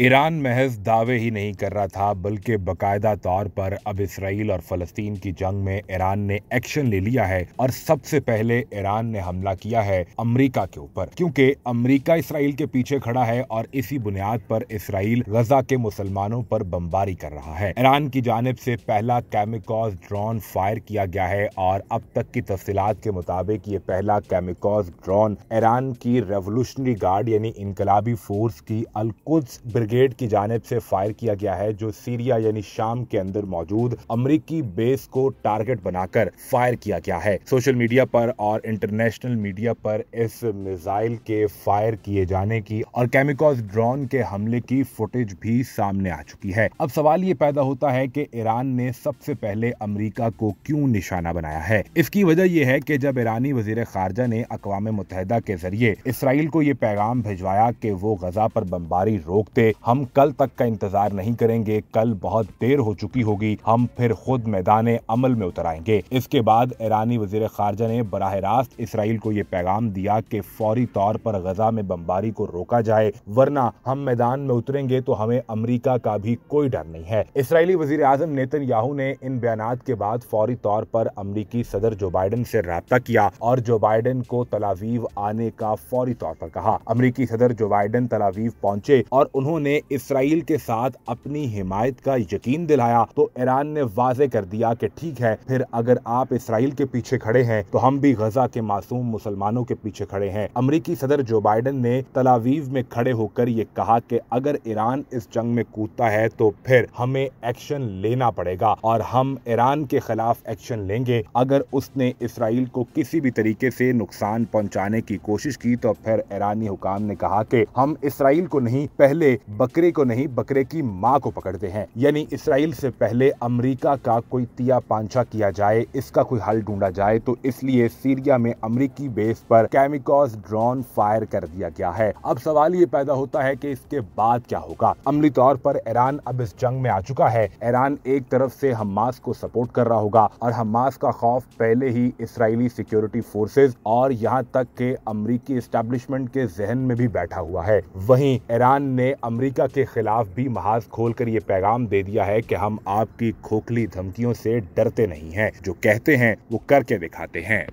Iran महज दावे ही नहीं कर रहा था बल्कि बाकायदा तौर पर अब इसराइल और फलस्तीन की जंग में ईरान ने एक्शन ले लिया है और सबसे पहले ईरान ने हमला किया है अमरीका के ऊपर क्योंकि अमरीका इसराइल के पीछे खड़ा है और इसी बुनियाद पर इसराइल गजा के मुसलमानों पर बमबारी कर रहा है ईरान की जानब से पहला कैमिकॉज ड्रोन फायर किया गया है और अब तक की तफसीत के मुताबिक ये पहला कैमिकॉज ड्रोन ईरान की रेवोल्यूशनरी गार्ड यानी इनकलाबी फोर्स की अलकुद ब्रिगेड की जानब से फायर किया गया है जो सीरिया यानी शाम के अंदर मौजूद अमरीकी बेस को टारगेट बनाकर फायर किया गया है सोशल मीडिया पर और इंटरनेशनल मीडिया पर इस मिसाइल के फायर किए जाने की और केमिकॉज ड्रोन के हमले की फुटेज भी सामने आ चुकी है अब सवाल ये पैदा होता है कि ईरान ने सबसे पहले अमरीका को क्यों निशाना बनाया है इसकी वजह यह है कि जब ईरानी वजीर खारजा ने अकवा मुतहदा के जरिए इसराइल को ये पैगाम भिजवाया कि वो गजा पर बमबारी रोकते हम कल तक का इंतजार नहीं करेंगे कल बहुत देर हो चुकी होगी हम फिर खुद मैदान अमल में उतर आएंगे इसके बाद ईरानी वजीर खारजा ने बरह रास्त इसराइल को ये पैगाम दिया कि फौरी तौर पर गजा में बमबारी को रोका जाए वरना हम मैदान में उतरेंगे तो हमें अमरीका का भी कोई डर नहीं है इसराइली वजीर आजम नेतन याहू ने इन बयान के बाद फौरी तौर पर अमरीकी सदर जो बाइडन से रबता किया और जो बाइडन को तलावीव आने का फौरी तौर पर कहा अमरीकी सदर जो बाइडन तलावीव पहुंचे और उन्होंने ने इसराइल के साथ अपनी हिमायत का यकीन दिलाया तो ईरान ने वाजे कर दिया कि ठीक है फिर अगर आप इसराइल के पीछे खड़े हैं तो हम भी गजा के मासूम मुसलमानों के पीछे खड़े हैं अमरीकी सदर जो बाइडन ने तलावीव में खड़े होकर ये कहा कि अगर ईरान इस जंग में कूदता है तो फिर हमें एक्शन लेना पड़ेगा और हम ईरान के खिलाफ एक्शन लेंगे अगर उसने इसराइल को किसी भी तरीके से नुकसान पहुंचाने की कोशिश की तो फिर ईरानी हुकाम ने कहा कि हम इसराइल को नहीं पहले बकरे को नहीं बकरे की माँ को पकड़ते हैं यानी इसराइल से पहले अमरीका का कोई तिया पांछा किया जाए इसका कोई हल ढूंढा जाए तो इसलिए सीरिया में अमरीकी बेस पर कैमिकॉस ड्रोन फायर कर दिया गया है अब सवाल ये पैदा होता है की इसके बाद क्या होगा अमली तौर पर ईरान अब इस जंग में आ चुका है ईरान एक तरफ से हमास को सपोर्ट कर रहा होगा और हमास का खौफ पहले ही इसराइली सिक्योरिटी फोर्सेज और यहाँ तक के अमरीकी स्टेब्लिशमेंट के जहन में भी बैठा हुआ है वहीं ईरान ने अमरी अमेरिका के ख़िलाफ़ भी महाज खोलकर ये पैगाम दे दिया है कि हम आपकी खोखली धमकियों से डरते नहीं हैं जो कहते हैं वो करके दिखाते हैं